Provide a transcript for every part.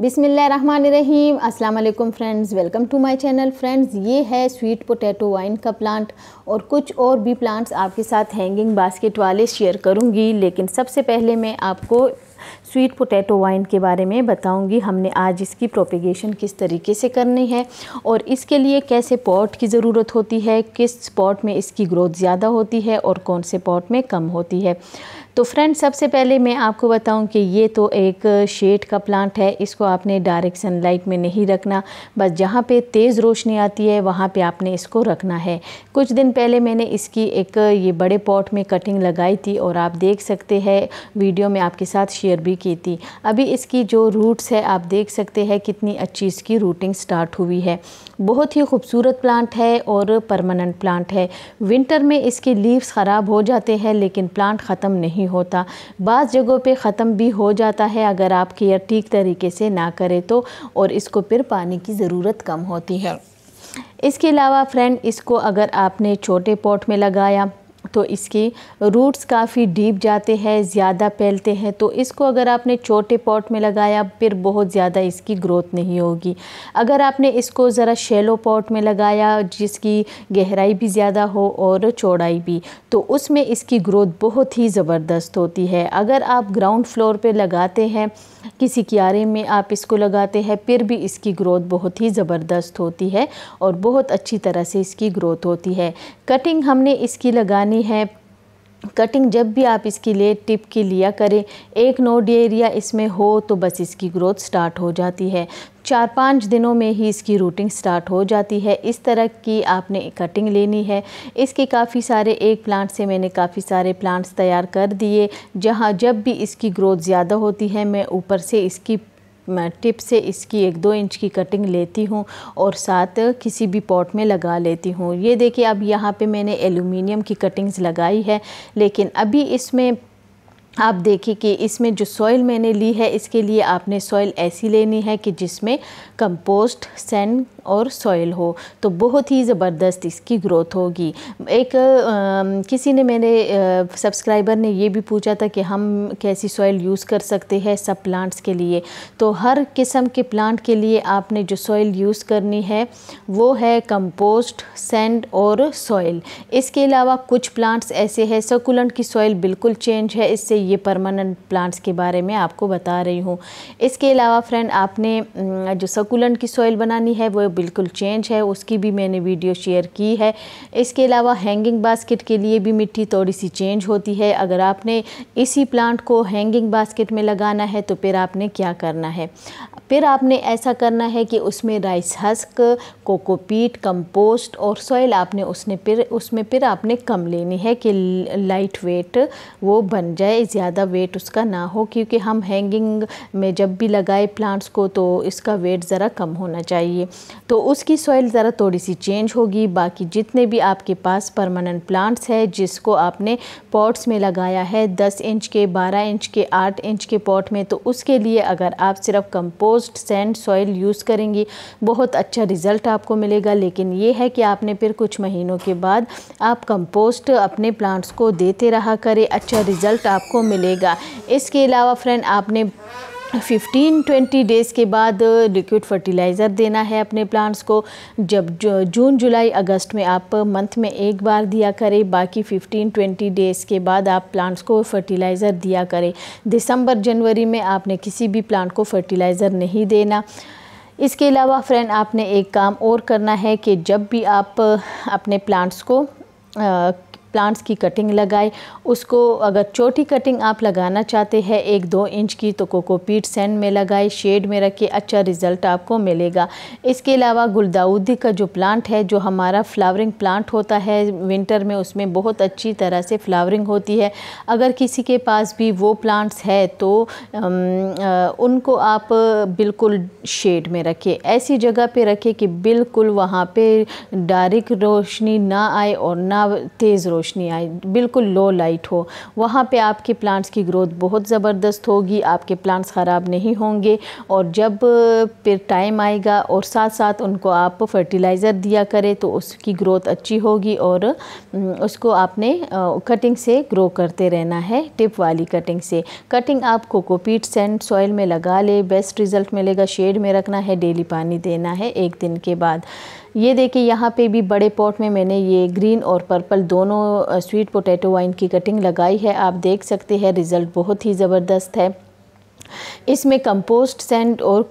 बिसमीम अल्लाम friends welcome to my channel friends ये है स्वीट पोटैटो वाइन का प्लांट और कुछ और भी प्लांट्स आपके साथ हैंगिंग बास्केट वाले शेयर करूँगी लेकिन सबसे पहले मैं आपको स्वीट पोटैटो वाइन के बारे में बताऊंगी हमने आज इसकी प्रोपिगेशन किस तरीके से करनी है और इसके लिए कैसे पॉट की ज़रूरत होती है किस पॉट में इसकी ग्रोथ ज़्यादा होती है और कौन से पॉट में कम होती है तो फ्रेंड सबसे पहले मैं आपको बताऊं कि ये तो एक शेड का प्लांट है इसको आपने डायरेक्ट सनलाइट में नहीं रखना बस जहाँ पे तेज़ रोशनी आती है वहाँ पे आपने इसको रखना है कुछ दिन पहले मैंने इसकी एक ये बड़े पॉट में कटिंग लगाई थी और आप देख सकते हैं वीडियो में आपके साथ शेयर भी की थी अभी इसकी जो रूट्स है आप देख सकते हैं कितनी अच्छी इसकी रूटिंग स्टार्ट हुई है बहुत ही खूबसूरत प्लांट है और परमानेंट प्लांट है विंटर में इसके लीव्स ख़राब हो जाते हैं लेकिन प्लांट ख़त्म नहीं होता बाज़ जगहों पे ख़त्म भी हो जाता है अगर आप केयर ठीक तरीके से ना करें तो और इसको फिर पानी की ज़रूरत कम होती है इसके अलावा फ्रेंड इसको अगर आपने छोटे पॉट में लगाया तो इसके रूट्स काफ़ी डीप जाते हैं ज़्यादा फैलते हैं तो इसको अगर आपने छोटे पॉट में लगाया फिर बहुत ज़्यादा इसकी ग्रोथ नहीं होगी अगर आपने इसको ज़रा शेलो पॉट में लगाया जिसकी गहराई भी ज़्यादा हो और चौड़ाई भी तो उसमें इसकी ग्रोथ बहुत ही ज़बरदस्त होती है अगर आप ग्राउंड फ्लोर पर लगाते हैं किसी क्यारे में आप इसको लगाते हैं फिर भी इसकी ग्रोथ बहुत ही ज़बरदस्त होती है और बहुत अच्छी तरह से इसकी ग्रोथ होती है कटिंग हमने इसकी लगानी करनी है कटिंग जब भी आप इसकी ले टिप की लिया करें एक नोड एरिया इसमें हो तो बस इसकी ग्रोथ स्टार्ट हो जाती है चार पाँच दिनों में ही इसकी रूटिंग स्टार्ट हो जाती है इस तरह की आपने कटिंग लेनी है इसके काफ़ी सारे एक प्लांट से मैंने काफ़ी सारे प्लांट्स तैयार कर दिए जहाँ जब भी इसकी ग्रोथ ज़्यादा होती है मैं ऊपर से इसकी टिप से इसकी एक दो इंच की कटिंग लेती हूँ और साथ किसी भी पॉट में लगा लेती हूँ ये देखिए अब यहाँ पे मैंने एलुमिनियम की कटिंग्स लगाई है लेकिन अभी इसमें आप देखिए कि इसमें जो सॉइल मैंने ली है इसके लिए आपने सॉइल ऐसी लेनी है कि जिसमें कंपोस्ट सैंड और सॉइल हो तो बहुत ही ज़बरदस्त इसकी ग्रोथ होगी एक आ, किसी ने मेरे सब्सक्राइबर ने ये भी पूछा था कि हम कैसी सॉइल यूज़ कर सकते हैं सब प्लांट्स के लिए तो हर किस्म के प्लांट के लिए आपने जो सॉइल यूज़ करनी है वो है कंपोस्ट सेंड और सॉइल इसके अलावा कुछ प्लांट्स ऐसे हैं सकुलेंट की सॉइल बिल्कुल चेंज है इससे ये परमानेंट प्लांट्स के बारे में आपको बता रही हूँ इसके अलावा फ्रेंड आपने जो सकुलेंट की सॉइल बनानी है वो बिल्कुल चेंज है उसकी भी मैंने वीडियो शेयर की है इसके अलावा हैंगिंग बास्केट के लिए भी मिट्टी थोड़ी सी चेंज होती है अगर आपने इसी प्लांट को हैंगिंग बास्केट में लगाना है तो फिर आपने क्या करना है फिर आपने ऐसा करना है कि उसमें राइस हस्क कोकोपीट कंपोस्ट और सॉइल आपने उसने फिर उसमें फिर आपने कम लेनी है कि लाइट वेट वो बन जाए ज़्यादा वेट उसका ना हो क्योंकि हम हैंगिंग में जब भी लगाए प्लांट्स को तो इसका वेट ज़रा कम होना चाहिए तो उसकी सॉइल ज़रा थोड़ी सी चेंज होगी बाकी जितने भी आपके पास परमानेंट प्लांट्स है जिसको आपने पॉट्स में लगाया है 10 इंच के 12 इंच के 8 इंच के पॉट में तो उसके लिए अगर आप सिर्फ कंपोस्ट सैंड सॉइल यूज़ करेंगी बहुत अच्छा रिज़ल्ट आपको मिलेगा लेकिन ये है कि आपने फिर कुछ महीनों के बाद आप कंपोस्ट अपने प्लांट्स को देते रहा करें अच्छा रिज़ल्ट आपको मिलेगा इसके अलावा फ्रेंड आपने फिफ्टीन ट्वेंटी डेज़ के बाद लिक्विड फर्टिलाइज़र देना है अपने प्लांट्स को जब जून जुलाई अगस्त में आप मंथ में एक बार दिया करें बाकी फिफ्टीन ट्वेंटी डेज़ के बाद आप प्लांट्स को फर्टिलाइज़र दिया करें दिसंबर जनवरी में आपने किसी भी प्लांट को फर्टिलाइज़र नहीं देना इसके अलावा फ्रेंड आपने एक काम और करना है कि जब भी आप अपने प्लांट्स को आ, प्लांट्स की कटिंग लगाए उसको अगर छोटी कटिंग आप लगाना चाहते हैं एक दो इंच की तो कोकोपीट सेंड में लगाए शेड में रखे अच्छा रिज़ल्ट आपको मिलेगा इसके अलावा गुलदाउदी का जो प्लांट है जो हमारा फ्लावरिंग प्लांट होता है विंटर में उसमें बहुत अच्छी तरह से फ्लावरिंग होती है अगर किसी के पास भी वो प्लांट्स है तो उनको आप बिल्कुल शेड में रखें ऐसी जगह पे रखें कि बिल्कुल वहाँ पे डायरेक्ट रोशनी ना आए और ना तेज़ रोशनी रोशनी आए बिल्कुल लो लाइट हो वहाँ पे आपके प्लांट्स की ग्रोथ बहुत ज़बरदस्त होगी आपके प्लांट्स ख़राब नहीं होंगे और जब फिर टाइम आएगा और साथ साथ उनको आप फर्टिलाइज़र दिया करें तो उसकी ग्रोथ अच्छी होगी और उसको आपने कटिंग से ग्रो करते रहना है टिप वाली कटिंग से कटिंग आप कोकोपीट सेंट सॉइल में लगा ले बेस्ट रिज़ल्ट मिलेगा शेड में रखना है डेली पानी देना है एक दिन के बाद ये देखिए यहाँ पे भी बड़े पॉट में मैंने ये ग्रीन और पर्पल दोनों स्वीट पोटैटो वाइन की कटिंग लगाई है आप देख सकते हैं रिज़ल्ट बहुत ही ज़बरदस्त है इसमें कंपोस्ट सेंड और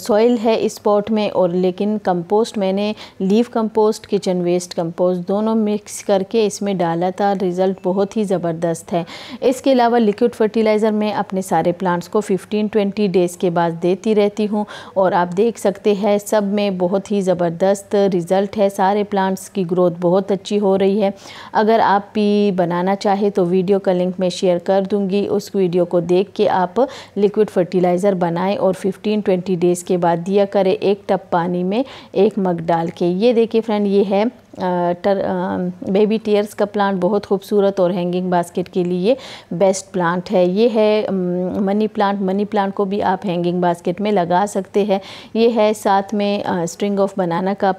सॉइल है इस पॉट में और लेकिन कंपोस्ट मैंने leaf compost kitchen waste compost दोनों मिक्स करके इसमें डाला था रिज़ल्ट बहुत ही ज़बरदस्त है इसके अलावा लिक्विड फर्टिलाइज़र मैं अपने सारे प्लांट्स को 15-20 डेज़ के बाद देती रहती हूँ और आप देख सकते हैं सब में बहुत ही ज़बरदस्त रिज़ल्ट है सारे प्लांट्स की ग्रोथ बहुत अच्छी हो रही है अगर आप भी बनाना चाहें तो वीडियो का लिंक मैं शेयर कर दूँगी उस वीडियो को देख के आप लिक्विड लिक्विड फर्टिलाइज़र बनाएं और 15-20 डेज़ के बाद दिया करें एक टप पानी में एक मग डाल के ये देखिए फ्रेंड ये है टर, बेबी टीयर्स का प्लांट बहुत खूबसूरत और हैंगिंग बास्केट के लिए बेस्ट प्लांट है ये है मनी प्लांट मनी प्लांट को भी आप हैंगिंग बास्केट में लगा सकते हैं ये है साथ में स्ट्रिंग ऑफ बनाना का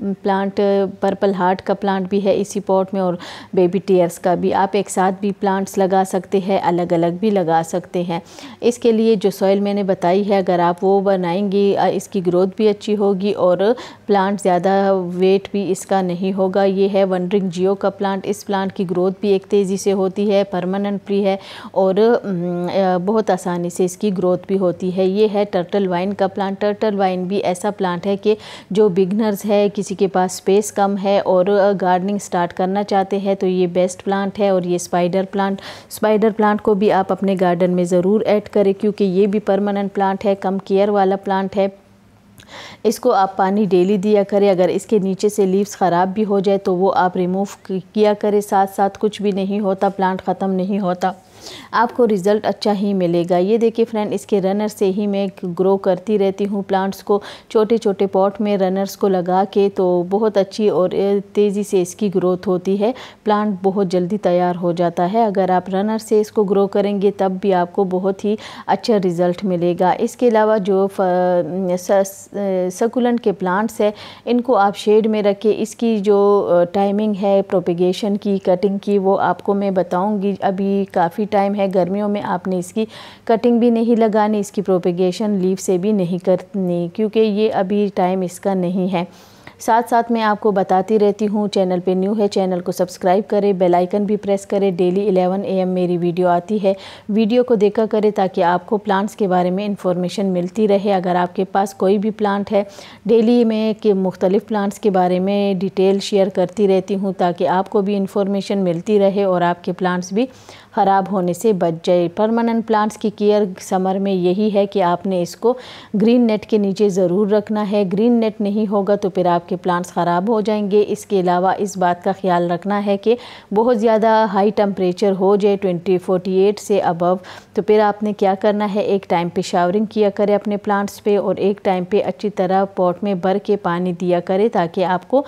प्लांट पर्पल हार्ट का प्लांट भी है इसी पॉट में और बेबी टीयर्स का भी आप एक साथ भी प्लांट्स लगा सकते हैं अलग अलग भी लगा सकते हैं इसके लिए जो सॉइल मैंने बताई है अगर आप वो बनाएंगी इसकी ग्रोथ भी अच्छी होगी और प्लांट ज़्यादा वेट भी इसका नहीं होगा ये है वनरिंग जियो का प्लांट इस प्लांट की ग्रोथ भी एक तेज़ी से होती है परमानेंट भी है और mm, बहुत आसानी से इसकी ग्रोथ भी होती है ये है टर्टल वाइन का प्लांट टर्टल वाइन भी ऐसा प्लांट है कि जो बिगनर्स है किसी के पास स्पेस कम है और गार्डनिंग स्टार्ट करना चाहते हैं तो ये बेस्ट प्लांट है और ये स्पाइडर प्लांट स्पाइडर प्लांट को भी आप अपने गार्डन में ज़रूर ऐड करें क्योंकि ये भी परमानेंट प्लांट है कम केयर वाला प्लांट है इसको आप पानी डेली दिया करें अगर इसके नीचे से लीव्स ख़राब भी हो जाए तो वो आप रिमूव किया करें साथ साथ कुछ भी नहीं होता प्लांट ख़त्म नहीं होता आपको रिज़ल्ट अच्छा ही मिलेगा ये देखिए फ्रेंड इसके रनर से ही मैं ग्रो करती रहती हूँ प्लांट्स को छोटे छोटे पॉट में रनर्स को लगा के तो बहुत अच्छी और तेज़ी से इसकी ग्रोथ होती है प्लांट बहुत जल्दी तैयार हो जाता है अगर आप रनर से इसको ग्रो करेंगे तब भी आपको बहुत ही अच्छा रिज़ल्ट मिलेगा इसके अलावा जो सकुलन के प्लांट्स है इनको आप शेड में रखें इसकी जो टाइमिंग है प्रोपिगेशन की कटिंग की वो आपको मैं बताऊँगी अभी काफ़ी टाइम है गर्मियों में आपने इसकी कटिंग भी नहीं लगानी इसकी प्रोपिगेशन लीव से भी नहीं करनी क्योंकि ये अभी टाइम इसका नहीं है साथ साथ मैं आपको बताती रहती हूँ चैनल पे न्यू है चैनल को सब्सक्राइब करें बेल आइकन भी प्रेस करें डेली 11 एम मेरी वीडियो आती है वीडियो को देखा करें ताकि आपको प्लांट्स के बारे में इंफॉर्मेशन मिलती रहे अगर आपके पास कोई भी प्लांट है डेली मैं के मुख्तलिफ़ प्लांट्स के बारे में डिटेल शेयर करती रहती हूँ ताकि आपको भी इंफॉर्मेशन मिलती रहे और आपके प्लांट्स भी ख़राब होने से बच जाए परमानेंट प्लांट्स की केयर समर में यही है कि आपने इसको ग्रीन नेट के नीचे ज़रूर रखना है ग्रीन नेट नहीं होगा तो फिर आप आपके प्लांट्स ख़राब हो जाएंगे इसके अलावा इस बात का ख्याल रखना है कि बहुत ज़्यादा हाई टम्परेचर हो जाए ट्वेंटी फोर्टी एट से अबव तो फिर आपने क्या करना है एक टाइम पे शावरिंग किया करें अपने प्लांट्स पे और एक टाइम पे अच्छी तरह पॉट में भर के पानी दिया करें ताकि आपको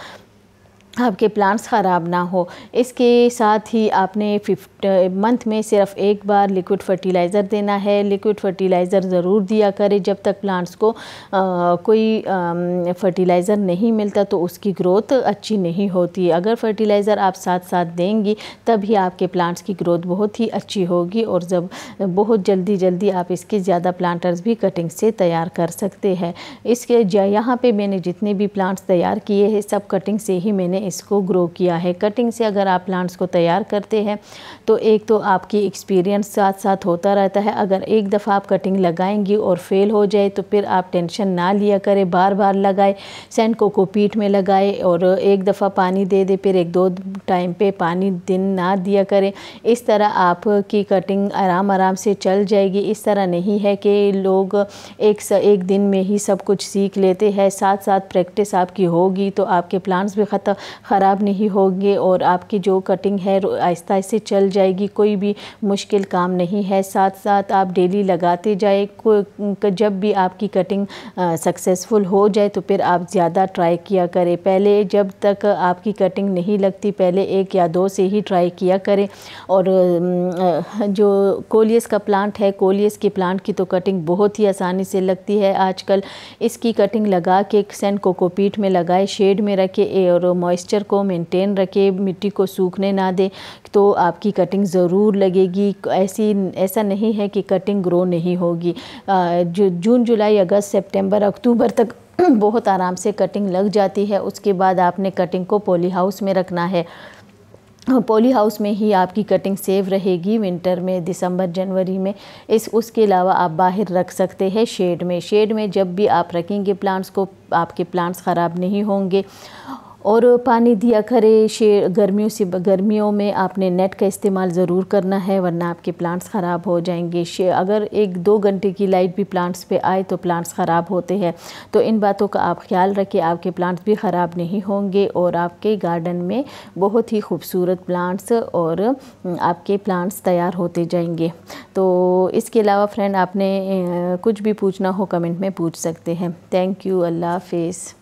आपके प्लांट्स ख़राब ना हो इसके साथ ही आपने फिफ्ट मंथ में सिर्फ एक बार लिक्विड फर्टिलाइज़र देना है लिक्विड फर्टिलाइज़र ज़रूर दिया करें जब तक प्लांट्स को आ, कोई फर्टिलाइज़र नहीं मिलता तो उसकी ग्रोथ अच्छी नहीं होती अगर फर्टिलाइज़र आप साथ साथ देंगी तभी आपके प्लांट्स की ग्रोथ बहुत ही अच्छी होगी और जब बहुत जल्दी जल्दी आप इसके ज़्यादा प्लांटर्स भी कटिंग से तैयार कर सकते हैं इसके यहाँ पर मैंने जितने भी प्लांट्स तैयार किए हैं सब कटिंग से ही मैंने इसको ग्रो किया है कटिंग से अगर आप प्लांट्स को तैयार करते हैं तो एक तो आपकी एक्सपीरियंस साथ साथ होता रहता है अगर एक दफ़ा आप कटिंग लगाएंगी और फेल हो जाए तो फिर आप टेंशन ना लिया करें बार बार लगाए सेंट कोको पीठ में लगाए और एक दफ़ा पानी दे दे फिर एक दो टाइम पे पानी दिन ना दिया करें इस तरह आपकी कटिंग आराम आराम से चल जाएगी इस तरह नहीं है कि लोग एक स, एक दिन में ही सब कुछ सीख लेते हैं साथ साथ प्रैक्टिस आपकी होगी तो आपके प्लांट्स भी ख़त्म ख़राब नहीं होंगे और आपकी जो कटिंग है आहिस्ता आहिस्ते चल जाएगी कोई भी मुश्किल काम नहीं है साथ साथ आप डेली लगाते जाए जब भी आपकी कटिंग सक्सेसफुल हो जाए तो फिर आप ज़्यादा ट्राई किया करें पहले जब तक आपकी कटिंग नहीं लगती पहले एक या दो से ही ट्राई किया करें और जो कोलियस का प्लांट है कोलियस के प्लांट की तो कटिंग बहुत ही आसानी से लगती है आजकल इसकी कटिंग लगा के सेंट कोकोपीट में लगाए शेड में रखे और मॉइस्ट मॉइस्चर को मेंटेन रखे मिट्टी को सूखने ना दे तो आपकी कटिंग ज़रूर लगेगी ऐसी ऐसा नहीं है कि कटिंग ग्रो नहीं होगी जो जून जुलाई अगस्त सितंबर अक्टूबर तक बहुत आराम से कटिंग लग जाती है उसके बाद आपने कटिंग को पोली हाउस में रखना है पोली हाउस में ही आपकी कटिंग सेव रहेगी विंटर में दिसंबर जनवरी में इस उसके अलावा आप बाहर रख सकते हैं शेड में शेड में जब भी आप रखेंगे प्लांट्स को आपके प्लांट्स ख़राब नहीं होंगे और पानी दिया करे शेर गर्मियों से गर्मियों में आपने नेट का इस्तेमाल ज़रूर करना है वरना आपके प्लांट्स ख़राब हो जाएंगे शे अगर एक दो घंटे की लाइट भी प्लांट्स पे आए तो प्लांट्स ख़राब होते हैं तो इन बातों का आप ख्याल रखें आपके प्लांट्स भी ख़राब नहीं होंगे और आपके गार्डन में बहुत ही खूबसूरत प्लांट्स और हम्म, आपके प्लांट्स तैयार होते जाएंगे तो इसके अलावा फ्रेंड आपने कुछ भी पूछना हो कमेंट में पूछ सकते हैं थैंक यू अल्लाह हाफिज़